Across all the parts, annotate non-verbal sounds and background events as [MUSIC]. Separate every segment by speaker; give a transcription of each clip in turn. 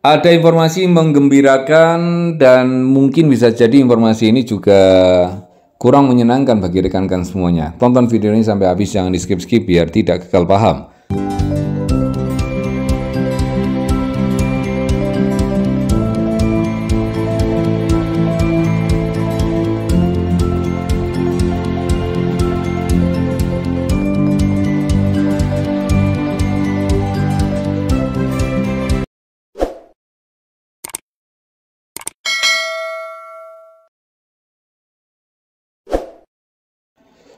Speaker 1: Ada informasi menggembirakan dan mungkin bisa jadi informasi ini juga kurang menyenangkan bagi rekan-rekan semuanya. Tonton video ini sampai habis, jangan di skip-skip biar tidak kekal paham.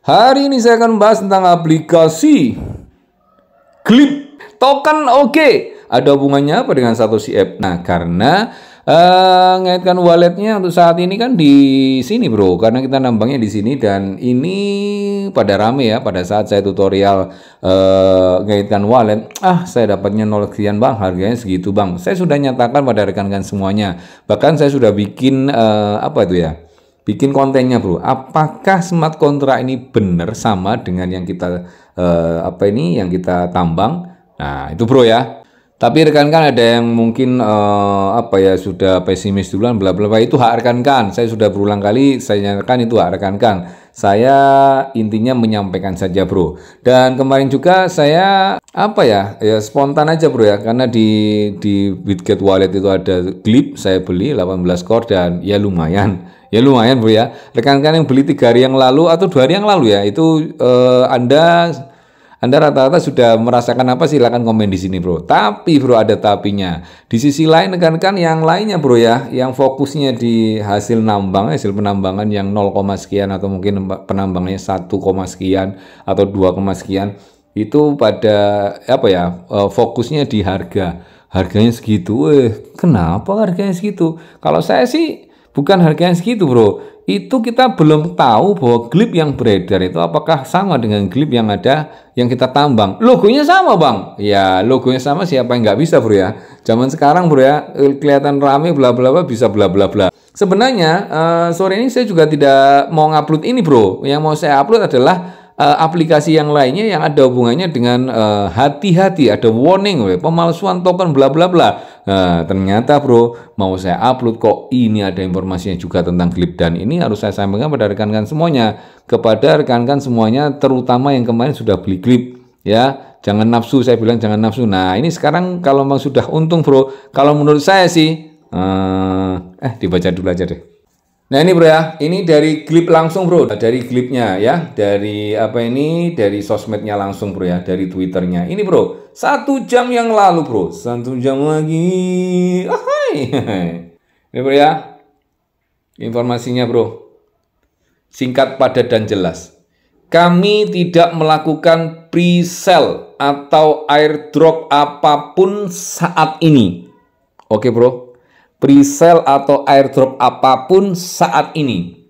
Speaker 1: Hari ini saya akan membahas tentang aplikasi Clip Token Oke. Ada hubungannya apa dengan si App? Nah, karena uh, ngaitkan walletnya untuk saat ini kan di sini bro, karena kita nambangnya di sini dan ini pada rame ya pada saat saya tutorial uh, ngaitkan wallet. Ah, saya dapatnya nol sekian bang, harganya segitu bang. Saya sudah nyatakan pada rekan-rekan semuanya. Bahkan saya sudah bikin uh, apa itu ya? bikin kontennya bro. Apakah smart kontrak ini benar sama dengan yang kita eh, apa ini yang kita tambang? Nah itu bro ya. Tapi rekan-rekan ada yang mungkin uh, apa ya sudah pesimis duluan bla bla bla itu hak rekan-rekan. Saya sudah berulang kali saya nyatakan itu hak rekan-rekan. Saya intinya menyampaikan saja, Bro. Dan kemarin juga saya apa ya? Ya spontan aja, Bro ya, karena di di Bitget Wallet itu ada clip saya beli 18 core dan ya lumayan. Ya lumayan, Bro ya. Rekan-rekan yang beli tiga hari yang lalu atau dua hari yang lalu ya, itu uh, Anda anda rata-rata sudah merasakan apa silahkan komen di sini bro. Tapi bro ada tapinya. Di sisi lain kan kan yang lainnya bro ya, yang fokusnya di hasil nambang, hasil penambangan yang 0, sekian atau mungkin satu 1, sekian atau 2, sekian itu pada apa ya e, fokusnya di harga harganya segitu eh kenapa harganya segitu kalau saya sih Bukan harganya segitu bro. Itu kita belum tahu bahwa glip yang beredar itu apakah sama dengan glip yang ada yang kita tambang. Logonya sama bang. Ya logonya sama siapa yang nggak bisa bro ya. Zaman sekarang bro ya eh, kelihatan rame bla bla bla bisa bla bla bla. Sebenarnya uh, sore ini saya juga tidak mau ngupload ini bro. Yang mau saya upload adalah uh, aplikasi yang lainnya yang ada hubungannya dengan hati-hati uh, ada warning bro. pemalsuan token bla bla bla Nah, ternyata bro, mau saya upload kok ini ada informasinya juga tentang klip dan ini harus saya sampaikan kepada rekan-rekan semuanya. Kepada rekan-rekan semuanya, terutama yang kemarin sudah beli klip ya. Jangan nafsu, saya bilang jangan nafsu. Nah, ini sekarang kalau memang sudah untung bro, kalau menurut saya sih, eh, eh dibaca dulu aja deh. Nah ini bro ya, ini dari klip langsung bro, dari klipnya ya, dari apa ini, dari sosmednya langsung bro ya, dari twitternya. Ini bro, satu jam yang lalu bro, satu jam lagi. Oh, hai. [LAUGHS] Ini bro ya, informasinya bro, singkat, padat dan jelas. Kami tidak melakukan pre-sale atau airdrop apapun saat ini. Oke bro, presale atau airdrop apapun saat ini.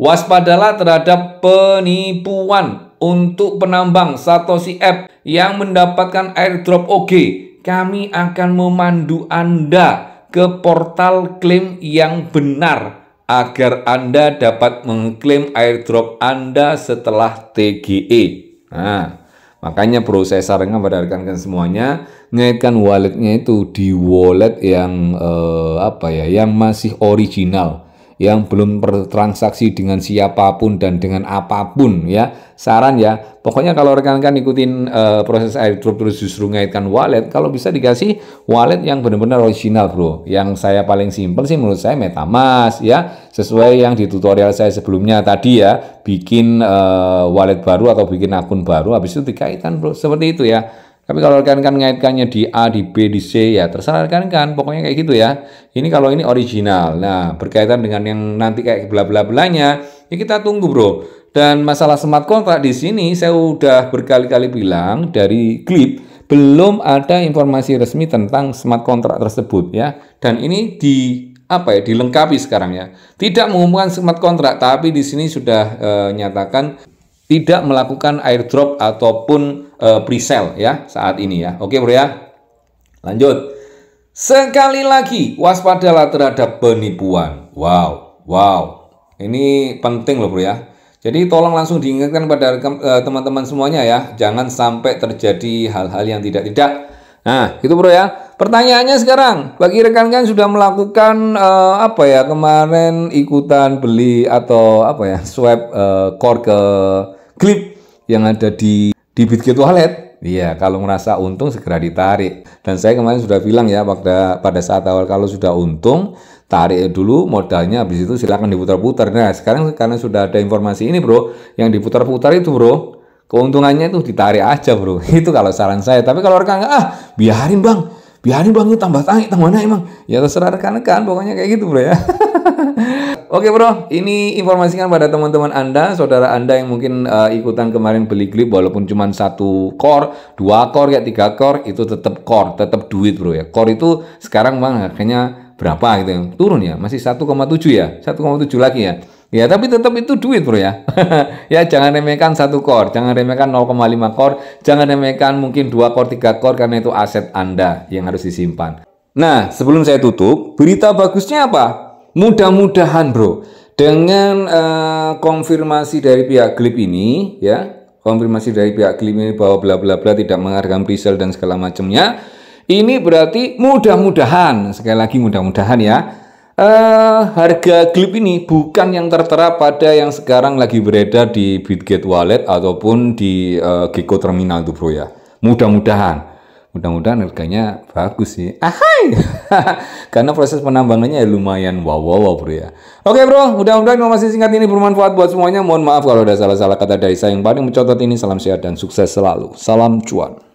Speaker 1: Waspadalah terhadap penipuan untuk penambang Satoshi App yang mendapatkan airdrop OG. Kami akan memandu Anda ke portal klaim yang benar agar Anda dapat mengklaim airdrop Anda setelah TGE. Nah, Makanya pada rekan-rekan semuanya ngaitkan walletnya itu di wallet yang eh, apa ya yang masih original yang belum bertransaksi dengan siapapun dan dengan apapun ya. Saran ya, pokoknya kalau rekan-rekan ikutin uh, proses airdrop terus justru ngaitkan wallet, kalau bisa dikasih wallet yang benar-benar original, Bro. Yang saya paling simpel sih menurut saya MetaMask ya, sesuai yang di tutorial saya sebelumnya tadi ya, bikin uh, wallet baru atau bikin akun baru habis itu dikaitkan, Bro. Seperti itu ya. Tapi kalau rekan-rekan ngaitkannya di A, di B, di C ya terserah rekan kan pokoknya kayak gitu ya. Ini kalau ini original. Nah, berkaitan dengan yang nanti kayak bla bla belanya, ya kita tunggu bro. Dan masalah smart contract di sini saya udah berkali-kali bilang dari klip belum ada informasi resmi tentang smart contract tersebut ya. Dan ini di apa ya dilengkapi sekarang ya. Tidak mengumumkan smart contract, tapi di sini sudah e, nyatakan tidak melakukan airdrop ataupun uh, pre-sale ya saat ini ya. Oke, Bro ya. Lanjut. Sekali lagi waspadalah terhadap penipuan. Wow, wow. Ini penting loh, Bro ya. Jadi tolong langsung diingatkan pada eh, teman-teman semuanya ya, jangan sampai terjadi hal-hal yang tidak-tidak. Nah, itu Bro ya. Pertanyaannya sekarang, bagi rekan-rekan sudah melakukan uh, apa ya kemarin ikutan beli atau apa ya swipe uh, core ke clip yang ada di di gitu walet. Iya, kalau merasa untung segera ditarik. Dan saya kemarin sudah bilang ya pada pada saat awal kalau sudah untung tarik dulu modalnya habis itu silakan diputar-putar. Nah, sekarang karena sudah ada informasi ini, Bro, yang diputar-putar itu, Bro, keuntungannya itu ditarik aja, Bro. [LAUGHS] Itu kalau saran saya. Tapi kalau rekan ah, biarin, Bang biarin bang bang tambah tangi tambah naik emang ya terserah rekan-rekan pokoknya kayak gitu bro ya [LAUGHS] Oke bro, ini informasikan pada teman-teman Anda, saudara Anda yang mungkin uh, ikutan kemarin beli klip walaupun cuma satu core, dua core ya tiga core itu tetap core, tetap duit bro ya. Core itu sekarang bang harganya berapa gitu ya? Turun ya, masih 1,7 ya, 1,7 lagi ya. Ya, tapi tetap itu duit, Bro ya. [LAUGHS] ya jangan remehkan satu core, jangan remehkan 0,5 core, jangan remehkan mungkin dua core, tiga core karena itu aset Anda yang harus disimpan. Nah, sebelum saya tutup, berita bagusnya apa? Mudah-mudahan, Bro, dengan uh, konfirmasi dari pihak Glip ini ya, konfirmasi dari pihak Glip ini bahwa bla bla bla tidak menghargai presale dan segala macamnya, ini berarti mudah-mudahan, sekali lagi mudah-mudahan ya, Uh, harga klip ini bukan yang tertera pada yang sekarang lagi beredar di Bitget Wallet ataupun di uh, Gecko Terminal itu bro ya. Mudah-mudahan. Mudah-mudahan harganya bagus sih. Ahai. [LAUGHS] Karena proses penambangannya ya lumayan wow wow, wow bro ya. Oke bro, mudah-mudahan informasi singkat ini bermanfaat buat semuanya. Mohon maaf kalau ada salah-salah kata dari saya yang paling mencontoh ini. Salam sehat dan sukses selalu. Salam cuan.